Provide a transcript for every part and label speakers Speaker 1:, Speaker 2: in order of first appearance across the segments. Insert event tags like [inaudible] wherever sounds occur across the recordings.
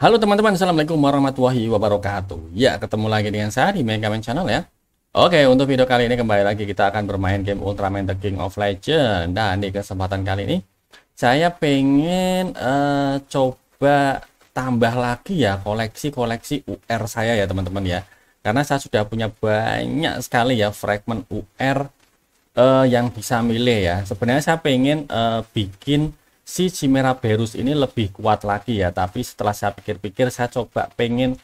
Speaker 1: Halo teman-teman, Assalamualaikum warahmatullahi wabarakatuh Ya, ketemu lagi dengan saya di Megaman Channel ya Oke, untuk video kali ini kembali lagi kita akan bermain game Ultraman The King of Legend Dan nah, di kesempatan kali ini Saya pengen uh, coba tambah lagi ya koleksi-koleksi UR saya ya teman-teman ya Karena saya sudah punya banyak sekali ya fragment UR uh, eh, yang bisa milih ya Sebenarnya saya pengen uh, bikin si Chimera Berus ini lebih kuat lagi ya tapi setelah saya pikir-pikir saya coba pengen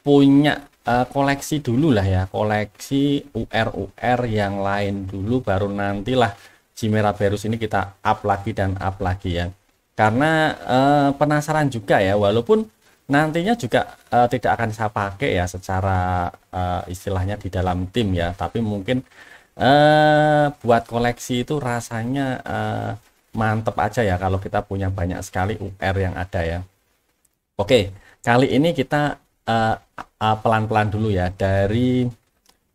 Speaker 1: punya uh, koleksi dulu lah ya koleksi UR-UR yang lain dulu baru nantilah Chimera Berus ini kita up lagi dan up lagi ya karena uh, penasaran juga ya walaupun nantinya juga uh, tidak akan saya pakai ya secara uh, istilahnya di dalam tim ya tapi mungkin uh, buat koleksi itu rasanya uh, mantep aja ya kalau kita punya banyak sekali UR yang ada ya. Oke, kali ini kita eh, pelan-pelan uh, dulu ya dari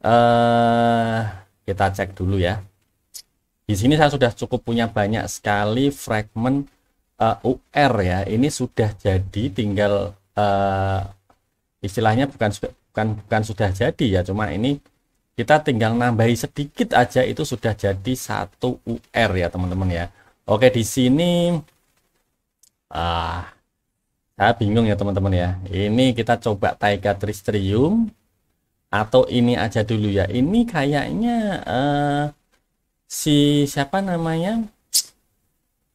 Speaker 1: uh, kita cek dulu ya. Di sini saya sudah cukup punya banyak sekali fragment uh, eh, UR ya. Ini sudah jadi tinggal uh, istilahnya bukan bukan bukan sudah jadi ya, cuma ini kita tinggal nambahi sedikit aja itu sudah jadi satu UR ya teman-teman ya Oke, di sini ah saya bingung ya teman-teman ya. Ini kita coba Taiga Tristrium atau ini aja dulu ya. Ini kayaknya uh, si siapa namanya?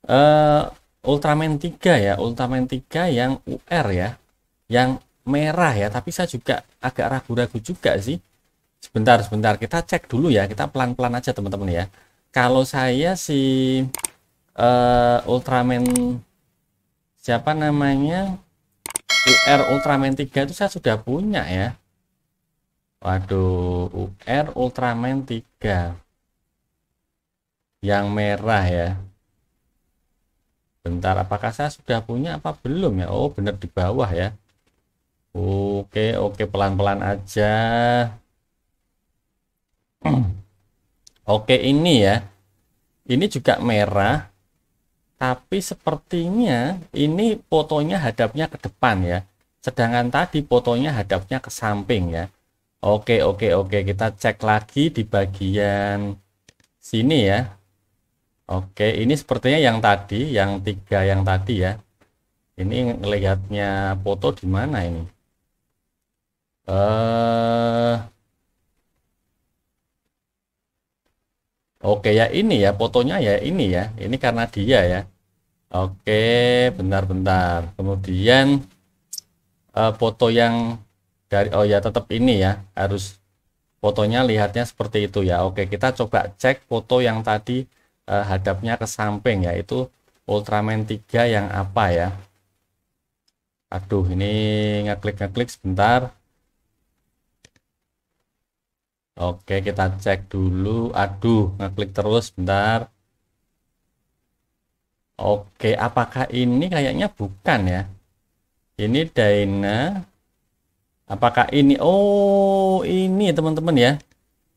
Speaker 1: Uh, Ultraman 3 ya, Ultraman 3 yang UR ya. Yang merah ya, tapi saya juga agak ragu-ragu juga sih. Sebentar, sebentar. Kita cek dulu ya. Kita pelan-pelan aja teman-teman ya. Kalau saya sih uh, Ultraman siapa namanya UR Ultraman 3 itu saya sudah punya ya Waduh UR Ultraman 3 yang merah ya bentar apakah saya sudah punya apa belum ya Oh bener di bawah ya Oke oke pelan-pelan aja [clears throat] Oke ini ya ini juga merah tapi sepertinya ini fotonya hadapnya ke depan ya sedangkan tadi fotonya hadapnya ke samping ya oke oke oke kita cek lagi di bagian sini ya oke ini sepertinya yang tadi yang tiga yang tadi ya ini ngelihatnya foto di mana ini eh uh, Oke ya ini ya fotonya ya ini ya. Ini karena dia ya. Oke, bentar-bentar. Kemudian uh, foto yang dari oh ya tetap ini ya harus fotonya lihatnya seperti itu ya. Oke, kita coba cek foto yang tadi uh, hadapnya ke samping ya. Itu Ultraman 3 yang apa ya? Aduh, ini ngeklik-ngeklik sebentar. Oke, kita cek dulu. Aduh, ngeklik terus bentar. Oke, apakah ini kayaknya bukan ya? Ini Dyna. Apakah ini? Oh, ini teman-teman ya.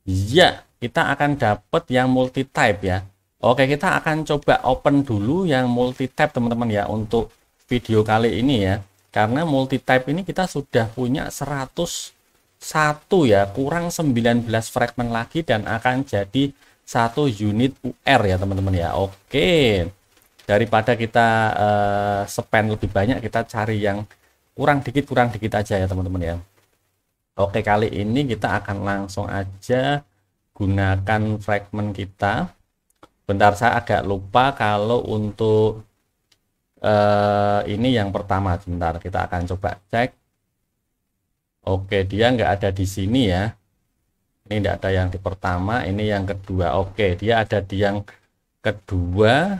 Speaker 1: Ya, kita akan dapat yang multi type ya. Oke, kita akan coba open dulu yang multi type teman-teman ya untuk video kali ini ya. Karena multi type ini kita sudah punya 100 satu ya kurang 19 fragment lagi dan akan jadi satu unit UR ya teman-teman ya oke daripada kita uh, spend lebih banyak kita cari yang kurang dikit kurang dikit aja ya teman-teman ya oke kali ini kita akan langsung aja gunakan fragment kita bentar saya agak lupa kalau untuk uh, ini yang pertama sebentar kita akan coba cek Oke, dia nggak ada di sini ya. Ini nggak ada yang di pertama, ini yang kedua. Oke, dia ada di yang kedua.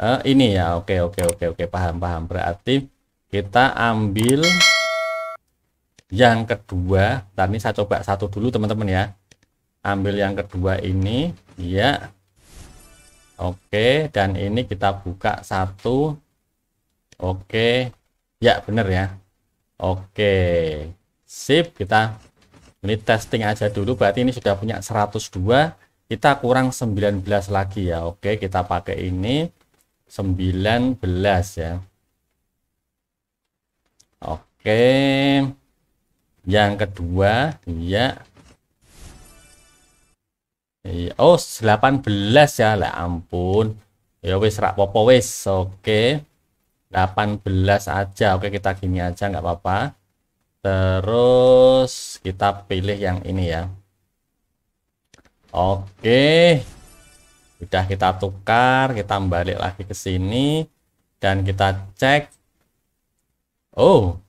Speaker 1: Uh, ini ya. Oke, oke, oke, oke. Paham, paham. Berarti kita ambil yang kedua. Tadi saya coba satu dulu teman-teman ya. Ambil yang kedua ini. Ya. Oke, dan ini kita buka satu. Oke. Ya, bener ya. Oke, sip kita ini testing aja dulu berarti ini sudah punya 102 kita kurang 19 lagi ya. Oke, kita pakai ini 19 ya. Oke. Yang kedua, ya. Oh, 18 ya. Lah ampun. Ya wis rak popo wis. Oke. 18 aja oke kita gini aja nggak apa-apa terus kita pilih yang ini ya oke sudah kita tukar kita balik lagi ke sini dan kita cek oh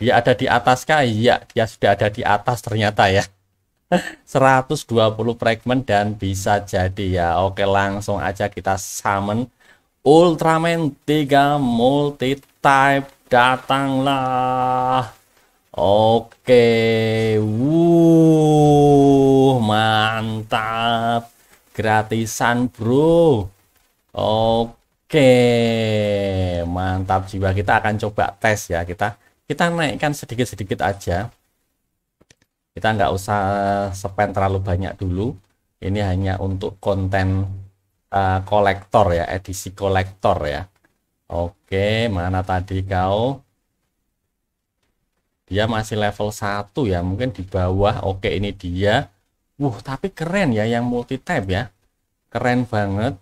Speaker 1: dia ada di atas kah iya dia sudah ada di atas ternyata ya 120 [laughs] fragment dan bisa jadi ya oke langsung aja kita summon Ultraman 3 type datanglah. Oke, wuh, mantap, gratisan bro. Oke, mantap jiwa kita akan coba tes ya kita kita naikkan sedikit-sedikit aja. Kita nggak usah spend terlalu banyak dulu. Ini hanya untuk konten uh, kolektor ya, edisi kolektor ya. Oke, mana tadi kau? Dia masih level 1 ya, mungkin di bawah. Oke, ini dia. Wuh, tapi keren ya yang multi tab ya. Keren banget.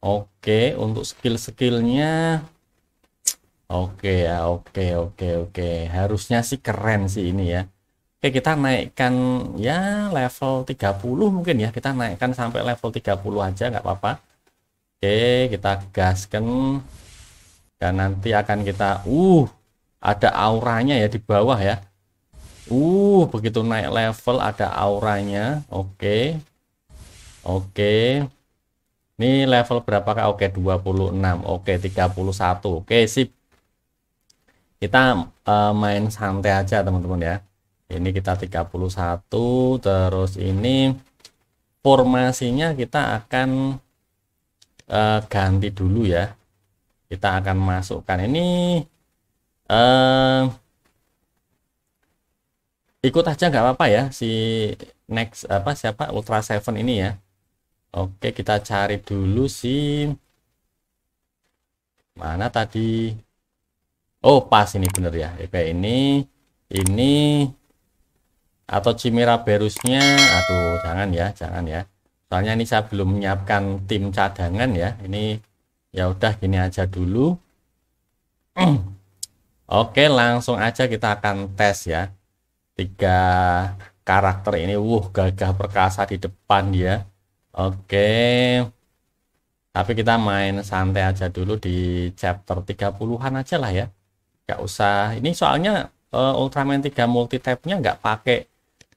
Speaker 1: Oke, untuk skill-skillnya Oke ya, oke oke oke. Harusnya sih keren sih ini ya. Oke, kita naikkan ya level 30 mungkin ya. Kita naikkan sampai level 30 aja nggak apa-apa. Oke, kita gaskan. Dan nanti akan kita uh ada auranya ya di bawah ya. Uh, begitu naik level ada auranya. Oke. Oke. Ini level berapakah? Oke, 26. Oke, 31. Oke, sip. Kita uh, main santai aja, teman-teman ya ini kita 31 terus ini formasinya kita akan eh, ganti dulu ya kita akan masukkan ini eh, ikut aja nggak apa-apa ya si next apa siapa Ultra Seven ini ya Oke kita cari dulu si mana tadi Oh pas ini bener ya Oke ini ini atau Chimera Berusnya aduh jangan ya jangan ya soalnya ini saya belum menyiapkan tim cadangan ya ini ya udah gini aja dulu [clears throat] oke langsung aja kita akan tes ya tiga karakter ini wuh gagah perkasa di depan ya oke tapi kita main santai aja dulu di chapter 30-an aja lah ya nggak usah ini soalnya uh, Ultraman 3 multi tapnya nggak pakai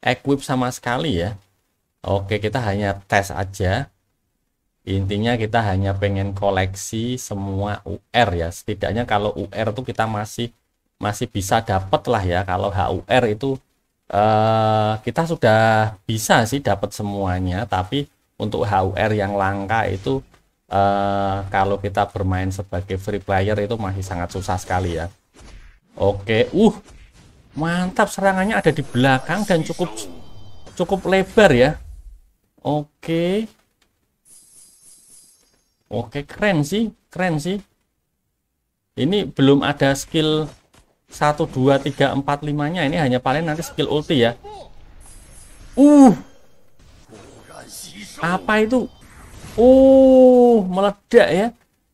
Speaker 1: equip sama sekali ya oke kita hanya tes aja intinya kita hanya pengen koleksi semua UR ya setidaknya kalau UR tuh kita masih masih bisa dapet lah ya kalau HUR itu eh, kita sudah bisa sih dapat semuanya tapi untuk HUR yang langka itu eh, kalau kita bermain sebagai free player itu masih sangat susah sekali ya oke uh Mantap serangannya ada di belakang dan cukup cukup lebar ya. Oke. Oke, keren sih, keren sih. Ini belum ada skill 1 2 3 4 5-nya. Ini hanya paling nanti skill ulti ya. Uh. Apa itu? Uh, meledak ya.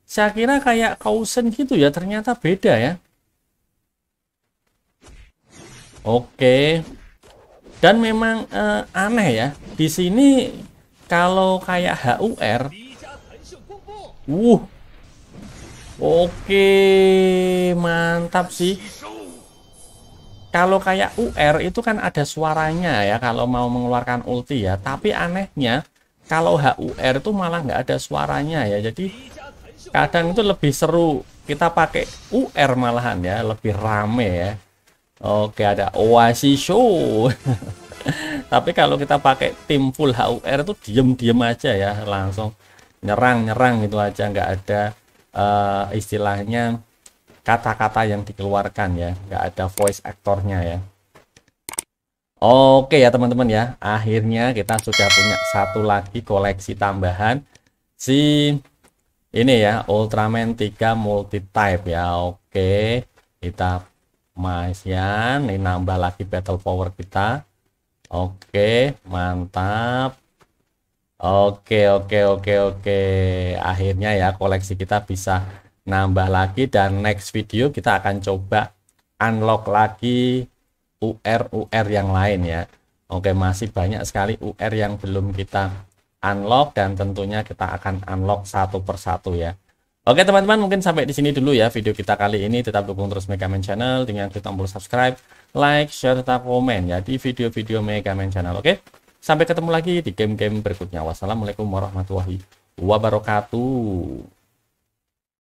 Speaker 1: Saya kira kayak Kausen gitu ya, ternyata beda ya. Oke. Dan memang uh, aneh ya. Di sini kalau kayak HUR Uh. Oke, mantap sih. Kalau kayak UR itu kan ada suaranya ya kalau mau mengeluarkan ulti ya. Tapi anehnya kalau HUR itu malah nggak ada suaranya ya. Jadi kadang itu lebih seru kita pakai UR malahan ya, lebih rame ya. Oke, ada Oasis Show. [laughs] Tapi kalau kita pakai tim full HUR itu diem-diem aja ya, langsung nyerang-nyerang gitu aja, nggak ada uh, istilahnya kata-kata yang dikeluarkan ya, nggak ada voice aktornya ya. Oke ya teman-teman ya, akhirnya kita sudah punya satu lagi koleksi tambahan si ini ya Ultraman 3 multi type ya. Oke, kita Mas ya, ini nambah lagi battle power kita. Oke, mantap. Oke, oke, oke, oke. Akhirnya ya koleksi kita bisa nambah lagi dan next video kita akan coba unlock lagi UR-UR yang lain ya. Oke, masih banyak sekali UR yang belum kita unlock dan tentunya kita akan unlock satu persatu ya. Oke teman-teman mungkin sampai di sini dulu ya video kita kali ini tetap dukung terus Megaman Channel dengan klik tombol subscribe, like, share serta komen ya di video-video Megaman Channel. Oke. Sampai ketemu lagi di game-game berikutnya. Wassalamualaikum warahmatullahi wabarakatuh.